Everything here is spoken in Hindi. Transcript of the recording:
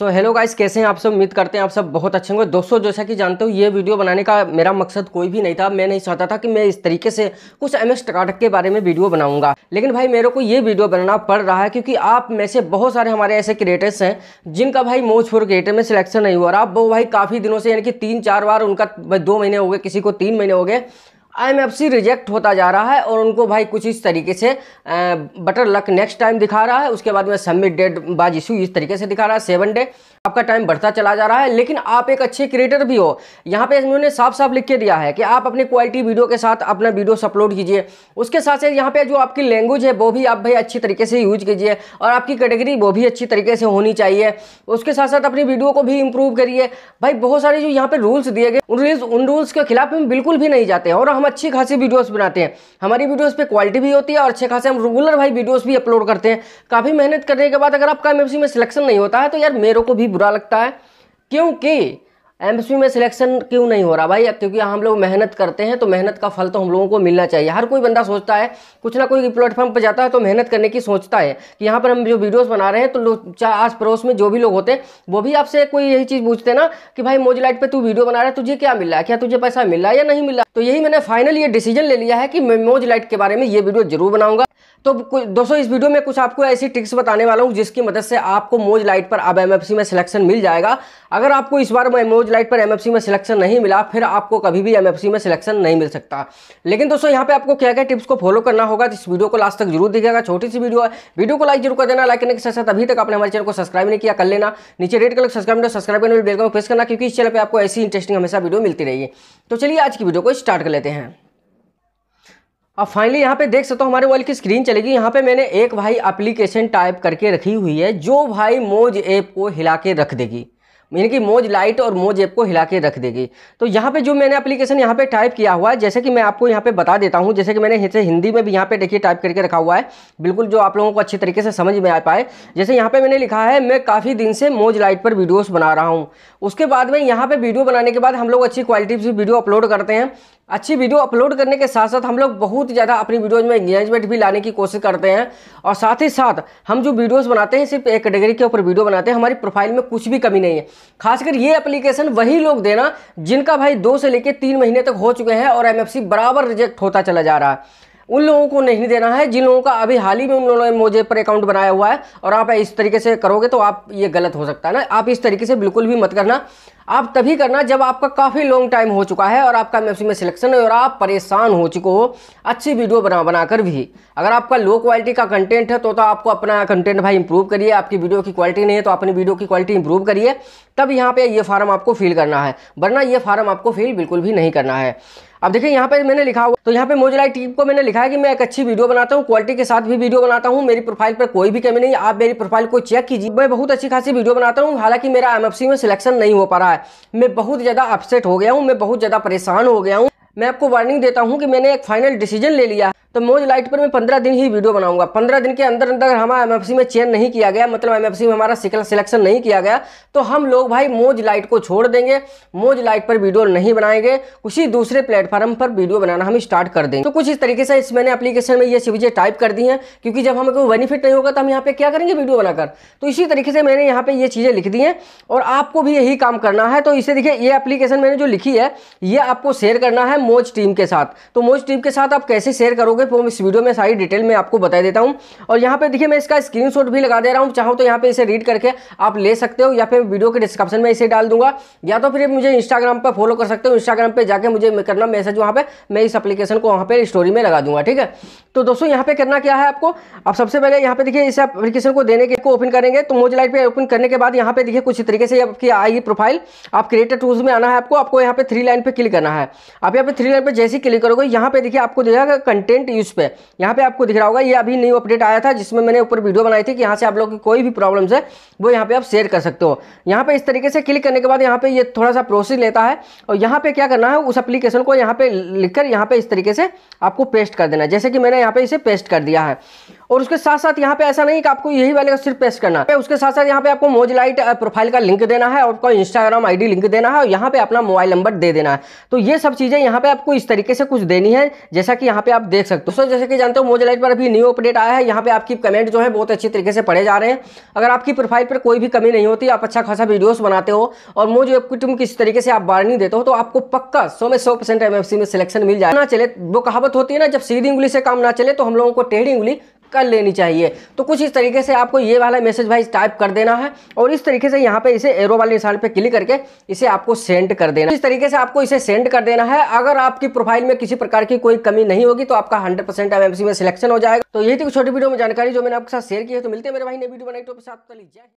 सो हेलो गाइस कैसे हैं आप सब उम्मीद करते हैं आप सब बहुत अच्छे होंगे दोस्तों जैसा कि जानते हो ये वीडियो बनाने का मेरा मकसद कोई भी नहीं था मैं नहीं चाहता था कि मैं इस तरीके से कुछ एम एस के बारे में वीडियो बनाऊंगा लेकिन भाई मेरे को ये वीडियो बनाना पड़ रहा है क्योंकि आप में से बहुत सारे हमारे ऐसे क्रिएटर्स हैं जिनका भाई मोज फोर क्रिएटर में सिलेक्शन नहीं हुआ और आप वो भाई काफ़ी दिनों से यानी कि तीन चार बार उनका दो महीने हो गए किसी को तीन महीने हो गए आईएमएफसी रिजेक्ट होता जा रहा है और उनको भाई कुछ इस तरीके से बटर लक नेक्स्ट टाइम दिखा रहा है उसके बाद में सबमिट डेट बाज इशू इस तरीके से दिखा रहा है सेवन डे आपका टाइम बढ़ता चला जा रहा है लेकिन आप एक अच्छे क्रिएटर भी हो यहाँ पे इन्होंने साफ साफ लिख के दिया है कि आप अपनी क्वालिटी वीडियो के साथ अपना वीडियोस अपलोड कीजिए उसके साथ साथ यहाँ पे जो आपकी लैंग्वेज है वो भी आप भाई अच्छी तरीके से यूज कीजिए और आपकी कैटेगरी वो भी अच्छी तरीके से होनी चाहिए उसके साथ साथ अपनी वीडियो को भी इम्प्रूव करिए भाई बहुत सारे जो यहाँ पे रूल्स दिए गए उन रूल्स उन रूल्स के खिलाफ हम बिल्कुल भी नहीं जाते और हम अच्छी खासी वीडियोस बनाते हैं हमारी वीडियोस पे क्वालिटी भी होती है और अच्छे खासे हम रेगुलर भाई वीडियोस भी अपलोड करते हैं काफ़ी मेहनत करने के बाद अगर आपका एम में सिलेक्शन नहीं होता है तो यार मेरे को भी बुरा लगता है क्योंकि एमएसपी में सिलेक्शन क्यों नहीं हो रहा भाई क्योंकि हम लोग मेहनत करते हैं तो मेहनत का फल तो हम लोगों को मिलना चाहिए हर कोई बंदा सोचता है कुछ ना कोई प्लेटफॉर्म पर जाता है तो मेहनत करने की सोचता है कि यहाँ पर हम जो वीडियोस बना रहे हैं तो लोग आस पड़ोस में जो भी लोग होते हैं वो भी आपसे कोई यही चीज़ पूछते ना कि भाई मोजलाइट पर तू वीडियो बना रहा है तुझे क्या मिल रहा है क्या तुझे पैसा मिल रहा है या नहीं मिला तो यही मैंने फाइनल ये डिसीजन ले लिया है कि मैं लाइट के बारे में ये वीडियो जरूर बनाऊंगा तो दोस्तों इस वीडियो में कुछ आपको ऐसी ट्रिक्स बताने वाला हूँ जिसकी मदद से आपको मोज लाइट पर अब एमएफसी में सिलेक्शन मिल जाएगा अगर आपको इस बार मैं मोज स्पॉटलाइट पर एमएफसी में सिलेक्शन नहीं मिला फिर आपको कभी भी एमएफसी में सिलेक्शन नहीं मिल सकता लेकिन दोस्तों यहाँ पे आपको क्या क्या टिप्स को फॉलो करना होगा तो इस वीडियो को लास्ट तक जरूर दिखेगा छोटी सी वीडियो है वीडियो को लाइक जरूर कर देना लाइक करने के साथ साथ अभी तक आपने हमारे चैनल को सब्सक्राइब नहीं किया कर लेना नीचे रेड कलर सब्सक्राइब सब्सक्राइब करने बेल को प्रेस करना क्योंकि इस चैनल पर आपको ऐसी इंटरेस्टिंग हमेशा वीडियो मिलती रही है तो चलिए आज की वीडियो को स्टार्ट कर लेते हैं अब फाइनली यहाँ पे देख सकते हो हमारे मोबाइल की स्क्रीन चलेगी यहाँ पे मैंने एक भाई एप्लीकेशन टाइप करके रखी हुई है जो भाई मोज ऐप को हिला के रख देगी यानी कि मोज लाइट और मोज ऐप को हिला के रख देगी तो यहाँ पे जो मैंने एप्लीकेशन यहाँ पे टाइप किया हुआ है जैसे कि मैं आपको यहाँ पे बता देता हूँ जैसे कि मैंने इसे हिंदी में भी यहाँ पे देखिए टाइप करके रखा हुआ है बिल्कुल जो आप लोगों को अच्छे तरीके से समझ में आ पाए जैसे यहाँ पे मैंने लिखा है मैं काफ़ी दिन से मोज लाइट पर वीडियोज बना रहा हूँ उसके बाद में यहाँ पे वीडियो बनाने के बाद हम लोग अच्छी क्वालिटी से वीडियो अपलोड करते हैं अच्छी वीडियो अपलोड करने के साथ साथ हम लोग बहुत ज़्यादा अपनी वीडियोज़ में इंगेजमेंट भी लाने की कोशिश करते हैं और साथ ही साथ हम जो वीडियोस बनाते हैं सिर्फ एक कैटेगरी के ऊपर वीडियो बनाते हैं हमारी प्रोफाइल में कुछ भी कमी नहीं है खासकर ये एप्लीकेशन वही लोग देना जिनका भाई दो से लेकर तीन महीने तक हो चुके हैं और एम बराबर रिजेक्ट होता चला जा रहा है उन लोगों को नहीं देना है जिन लोगों का अभी हाल ही में उन लोगों ने मोजे पर अकाउंट बनाया हुआ है और आप इस तरीके से करोगे तो आप ये गलत हो सकता है ना आप इस तरीके से बिल्कुल भी मत करना आप तभी करना जब आपका काफ़ी लॉन्ग टाइम हो चुका है और आपका एम में सिलेक्शन है और आप परेशान हो चुके हो अच्छी वीडियो बना बनाकर भी अगर आपका लो क्वालिटी का कंटेंट है तो, तो आपको अपना कंटेंट भाई इंप्रूव करिए आपकी वीडियो की क्वालिटी नहीं है तो अपनी वीडियो की क्वालिटी इंप्रूव करिए तब यहाँ पर ये फार्म आपको फिल करना है वरना ये फार्म आपको फिल बिल्कुल भी नहीं करना है अब देखिए यहाँ पे मैंने लिखा हुआ तो यहाँ पे मोजलाई टीम को मैंने लिखा है कि मैं एक अच्छी वीडियो बनाता हूँ क्वालिटी के साथ भी वीडियो बनाता हूँ मेरी प्रोफाइल पर कोई भी कमी नहीं आप मेरी प्रोफाइल को चेक कीजिए मैं बहुत अच्छी खासी वीडियो बनाता हूँ हालांकि मेरा एमएफसी में सिलेक्शन नहीं हो पा रहा है है मैं बहुत ज़्यादा अपसेट हो गया हूँ मैं बहुत ज़्यादा परेशान हो गया हूँ मैं आपको वार्निंग देता हूँ कि मैंने एक फाइनल डिसीजन ले लिया तो मोज लाइट पर मैं पंद्रह दिन ही वीडियो बनाऊंगा पंद्रह दिन के अंदर अंदर हमारा एम में चेंज नहीं किया गया मतलब एम में हमारा सिलेक्शन नहीं किया गया तो हम लोग भाई मोज लाइट को छोड़ देंगे मोज लाइट पर वीडियो नहीं बनाएंगे उसी दूसरे प्लेटफॉर्म पर वीडियो बनाना हम स्टार्ट कर देंगे तो कुछ इस तरीके से इस मैंने एप्लीकेशन में ये चीज़ें टाइप कर दी है क्योंकि जब हमें कोई बेनिफिट नहीं होगा तो हम यहाँ पे क्या करेंगे वीडियो बनाकर तो इसी तरीके से मैंने यहाँ पे ये चीज़ें लिख दी हैं और आपको भी यही काम करना है तो इसे देखिए ये एप्लीकेशन मैंने जो लिखी है ये आपको शेयर करना है मोज टीम के साथ तो मोज टीम के साथ आप कैसे शेयर करोगे दोगे तो इस वीडियो में सारी डिटेल में आपको बता देता हूँ और यहाँ पे देखिए मैं इसका स्क्रीनशॉट भी लगा दे रहा हूँ चाहो तो यहाँ पे इसे रीड करके आप ले सकते हो या फिर वीडियो के डिस्क्रिप्शन में इसे डाल दूंगा या तो फिर मुझे इंस्टाग्राम पर फॉलो कर सकते हो इंस्टाग्राम पर जाकर मुझे करना मैसेज वहाँ पर मैं इस अपलीकेशन को वहाँ पर स्टोरी में लगा दूंगा ठीक है तो दोस्तों यहाँ पे करना क्या है आपको आप सबसे पहले यहाँ पे देखिए इस अपलीकेशन को देने के को ओपन करेंगे तो मोज लाइट पर ओपन करने के बाद यहाँ पे देखिए कुछ तरीके से आपकी आएगी प्रोफाइल आप क्रिएटर टूल्स में आना है आपको आपको यहाँ पे थ्री लाइन पे क्लिक करना है आप यहाँ पे थ्री लाइन पे जैसे ही क्लिक करोगे यहाँ पे देखिए आपको देगा कंटेंट अपडेट इस पे यहाँ पे आपको दिख रहा होगा ये अभी न्यू अपडेट आया था जिसमें मैंने ऊपर वीडियो बनाई थी कि यहाँ से आप लोग की कोई भी प्रॉब्लम है वो यहाँ पे आप शेयर कर सकते हो यहाँ पे इस तरीके से क्लिक करने के बाद यहाँ पे ये थोड़ा सा प्रोसेस लेता है और यहाँ पे क्या करना है उस एप्लीकेशन को यहाँ पे लिखकर यहाँ पे इस तरीके से आपको पेस्ट कर देना है जैसे कि मैंने यहाँ पे इसे पेस्ट कर दिया है और उसके साथ साथ यहाँ पे ऐसा नहीं कि आपको यही वाले का सिर्फ पेस्ट करना है उसके साथ साथ यहाँ पे आपको मोज लाइट प्रोफाइल का लिंक देना है और आपका इंस्टाग्राम आईडी लिंक देना है और यहाँ पे अपना मोबाइल नंबर दे देना है तो ये सब चीज़ें यहाँ पे आपको इस तरीके से कुछ देनी है जैसा कि यहाँ पे आप देख सकते हो सर जैसे कि जानते हो मोजलाइट पर अभी न्यू अपडेट आया है यहाँ पे आपकी कमेंट जो है बहुत अच्छी तरीके से पढ़े जा रहे हैं अगर आपकी प्रोफाइल पर कोई भी कमी नहीं होती आप अच्छा खासा वीडियोज बनाते हो और मोज ऐप तुम किस तरीके से आप वार्निंग देते हो तो आपको पक्का सौ में सौ परसेंट सी में सिलेक्शन मिल जाए ना चले वो कहावत होती है ना जब सीधी उंगली से काम ना चले तो हम लोगों को टेढ़ी उंगली कर लेनी चाहिए तो कुछ इस तरीके से आपको ये वाला मैसेज भाई टाइप कर देना है और इस तरीके से यहाँ पे इसे एरो वाले निशान पे क्लिक करके इसे आपको सेंड कर देना इस तरीके से आपको इसे सेंड कर देना है अगर आपकी प्रोफाइल में किसी प्रकार की कोई कमी नहीं होगी तो आपका हंड्रेड परसेंट में सिलेक्शन हो जाएगा तो यही थी छोटी वीडियो में जानकारी जो मैंने आपके साथ शेयर की है तो मिलते हैं मेरे भाई ने वीडियो बनाई तो जय